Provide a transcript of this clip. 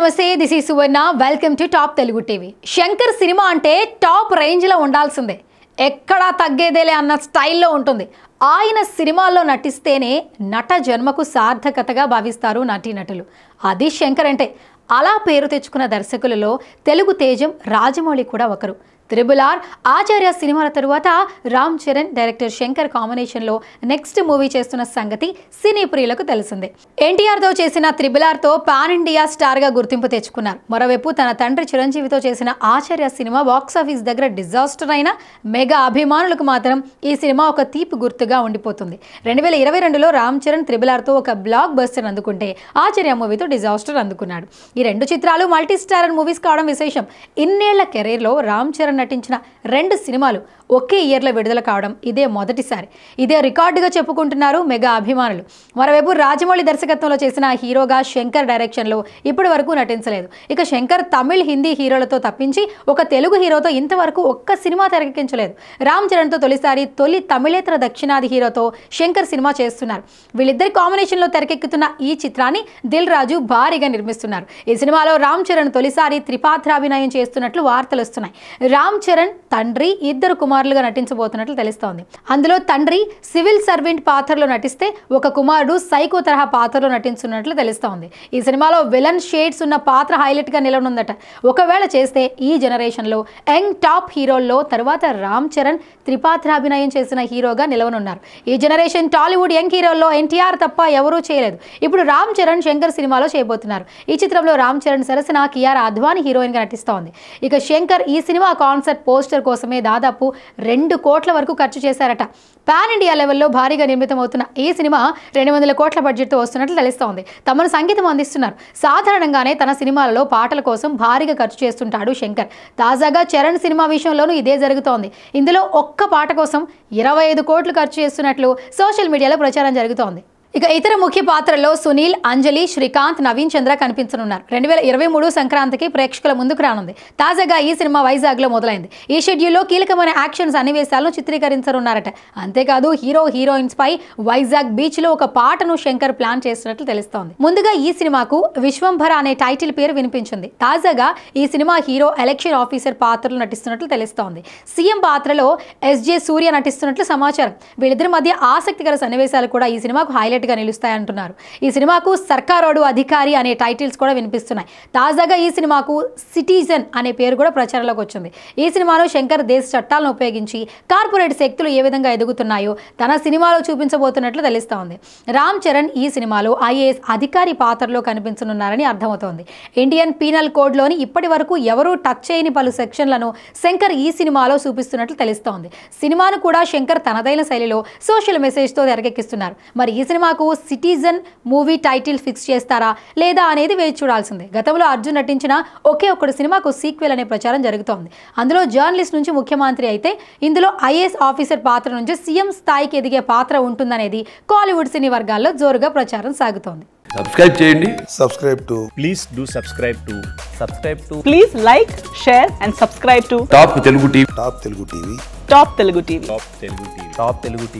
నమస్తే దిస్ ఈ Suvarna welcome to top Telugu TV Shankar cinema అంటే టాప్ రేంజ్లో ఉండాల్సిందే ఎక్కడా తగ్గేదేలే అన్న స్టైల్లో ఉంటుంది ఆయన సినిమాల్లో నటిస్తేనే నట జన్మకు సార్థకతగా భావిస్తారు నటీనటులు అది శంకర్ అంటే అలా పేరు తెచ్చుకున్న దర్శకులలో తెలుగు తేజం రాజమౌళి కూడా ఒకరు త్రిబుల్ ఆర్ ఆచార్య సినిమాల తరువాత రామ్ చరణ్ డైరెక్టర్ శంకర్ కాంబినేషన్లో నెక్స్ట్ మూవీ చేస్తున్న సంగతి సినీ ప్రియులకు తెలిసిందే ఎన్టీఆర్తో చేసిన త్రిబుల్ ఆర్తో పాన్ ఇండియా స్టార్గా గుర్తింపు తెచ్చుకున్నారు మరోవైపు తన తండ్రి చిరంజీవితో చేసిన ఆచార్య సినిమా బాక్సాఫీస్ దగ్గర డిజాస్టర్ అయిన మెగా అభిమానులకు మాత్రం ఈ సినిమా ఒక తీపి గుర్తుగా ఉండిపోతుంది రెండు వేల ఇరవై రెండులో రామ్ చరణ్ త్రిబుల్ ఆర్తో ఒక బ్లాక్ బస్టర్ అందుకుంటే ఆచార్య మూవీతో డిజాస్టర్ అందుకున్నాడు ఈ రెండు చిత్రాలు మల్టీస్టార్ మూవీస్ కావడం విశేషం ఇన్నేళ్ల కెరీర్లో రామ్ చరణ్ నటించిన రెండు సినిమాలు ఒకే ఇయర్లో విడుదల కావడం ఇదే మొదటిసారి ఇదే రికార్డుగా చెప్పుకుంటున్నారు మెగా అభిమానులు మరోవైపు రాజమౌళి దర్శకత్వంలో చేసిన హీరోగా శంకర్ డైరెక్షన్లో ఇప్పటి వరకు నటించలేదు ఇక శంకర్ తమిళ్ హిందీ హీరోలతో తప్పించి ఒక తెలుగు హీరోతో ఇంతవరకు ఒక్క సినిమా తెరకెక్కించలేదు రామ్ చరణ్తో తొలిసారి తొలి తమిళేతర దక్షిణాది హీరోతో శంకర్ సినిమా చేస్తున్నారు వీళ్ళిద్దరి కాంబినేషన్లో తెరకెక్కుతున్న ఈ చిత్రాన్ని దిల్ రాజు భారీగా నిర్మిస్తున్నారు ఈ సినిమాలో రామ్ చరణ్ తొలిసారి త్రిపాత్రాభినయం చేస్తున్నట్లు వార్తలు వస్తున్నాయి రామ్ రామ్ చరణ్ తండ్రి ఇద్దరు కుమారులుగా నటించబోతున్నట్లు తెలుస్తోంది అందులో తండ్రి సివిల్ సర్వెంట్ పాత్రలో నటిస్తే ఒక కుమారుడు సైకో తరహా పాత్రలో నటించున్నట్లు తెలుస్తోంది ఈ సినిమాలో విలన్ షేడ్స్ ఉన్న పాత్ర హైలైట్ గా నిలవనుందట ఒకవేళ చేస్తే ఈ జనరేషన్లో యంగ్ టాప్ హీరోల్లో తర్వాత రామ్ చరణ్ త్రిపాత్రాభినయం చేసిన హీరోగా నిలవనున్నారు ఈ జనరేషన్ టాలీవుడ్ యంగ్ హీరోల్లో ఎన్టీఆర్ తప్ప ఎవరూ చేయలేదు ఇప్పుడు రామ్ చరణ్ శంకర్ సినిమాలో చేయబోతున్నారు ఈ చిత్రంలో రామ్ చరణ్ సరసన కియార్ అద్వాని గా నటిస్తోంది ఇక శంకర్ ఈ సినిమా కాన్సర్ట్ పోస్టర్ కోసమే దాదాపు రెండు కోట్ల వరకు ఖర్చు చేశారట పాన్ ఇండియా లెవెల్లో భారీగా నిర్మితమవుతున్న ఈ సినిమా రెండు వందల కోట్ల బడ్జెట్తో వస్తున్నట్లు తెలుస్తోంది తమను సంగీతం అందిస్తున్నారు సాధారణంగానే తన సినిమాలలో పాటల కోసం భారీగా ఖర్చు చేస్తుంటాడు శంకర్ తాజాగా చరణ్ సినిమా విషయంలోనూ ఇదే జరుగుతోంది ఇందులో ఒక్క పాట కోసం ఇరవై ఐదు కోట్లు ఖర్చు చేస్తున్నట్లు సోషల్ మీడియాలో ప్రచారం జరుగుతోంది ఇక ఇతర ముఖ్య పాత్రల్లో సునీల్ అంజలి శ్రీకాంత్ నవీన్ చంద్ర కనిపించనున్నారు రెండు వేల ఇరవై మూడు సంక్రాంతికి ప్రేక్షకుల ముందుకు రానుంది తాజాగా ఈ సినిమా వైజాగ్ లో మొదలైంది ఈ షెడ్యూల్లో కీలకమైన యాక్షన్ సన్నివేశాలను చిత్రీకరించనున్నారట అంతేకాదు హీరో హీరోయిన్స్ పై వైజాగ్ బీచ్ లో ఒక పాటను శంకర్ ప్లాన్ చేసినట్లు తెలుస్తోంది ముందుగా ఈ సినిమాకు విశ్వంభర అనే టైటిల్ పేరు వినిపించింది తాజాగా ఈ సినిమా హీరో ఎలక్షన్ ఆఫీసర్ పాత్రలు నటిస్తున్నట్లు తెలుస్తోంది సీఎం పాత్రలో ఎస్జే సూర్య నటిస్తున్నట్లు సమాచారం వీళ్ళిద్దరి మధ్య ఆసక్తికర సన్నివేశాలు కూడా ఈ సినిమాకు హైలైట్ టార్గెట్గా నిలుస్తాయంటున్నారు ఈ సినిమాకు సర్కారోడు అధికారి అనే టైటిల్స్ కూడా వినిపిస్తున్నాయి తాజాగా ఈ సినిమాకు సిటిజన్ అనే పేరు కూడా ప్రచారంలోకి వచ్చింది ఈ సినిమాలో శంకర్ దేశ చట్టాలను ఉపయోగించి కార్పొరేట్ శక్తులు ఏ విధంగా ఎదుగుతున్నాయో తన సినిమాలో చూపించబోతున్నట్లు తెలుస్తోంది రామ్ చరణ్ ఈ సినిమాలో ఐఏఎస్ అధికారి పాత్రలో కనిపించనున్నారని అర్థమవుతోంది ఇండియన్ పీనల్ కోడ్లోని ఇప్పటి వరకు ఎవరూ టచ్ చేయని పలు సెక్షన్లను శంకర్ ఈ సినిమాలో చూపిస్తున్నట్లు తెలుస్తోంది సినిమాను కూడా శంకర్ తనదైన శైలిలో సోషల్ మెసేజ్తో తెరకెక్కిస్తున్నారు మరి ఈ సినిమా సినిమాకు సిటిజన్ మూవీ టైటిల్ ఫిక్స్ చేస్తారా లేదా అనేది వేచి చూడాల్సిందే గతంలో అర్జున్ నటించిన ఒకే ఒక్కటి సినిమాకు సీక్వెల్ అనే ప్రచారం జరుగుతోంది అందులో జర్నలిస్ట్ నుంచి ముఖ్యమంత్రి అయితే ఇందులో ఐఏఎస్ ఆఫీసర్ పాత్ర నుంచి సీఎం స్థాయికి ఎదిగే పాత్ర ఉంటుందనేది కాలీవుడ్ సినీ వర్గాల్లో జోరుగా ప్రచారం సాగుతోంది సబ్స్క్రైబ్ చేయండి subscribe to please do subscribe to subscribe to please like share and subscribe to top Telugu TV top Telugu TV top Telugu TV top Telugu TV top Telugu TV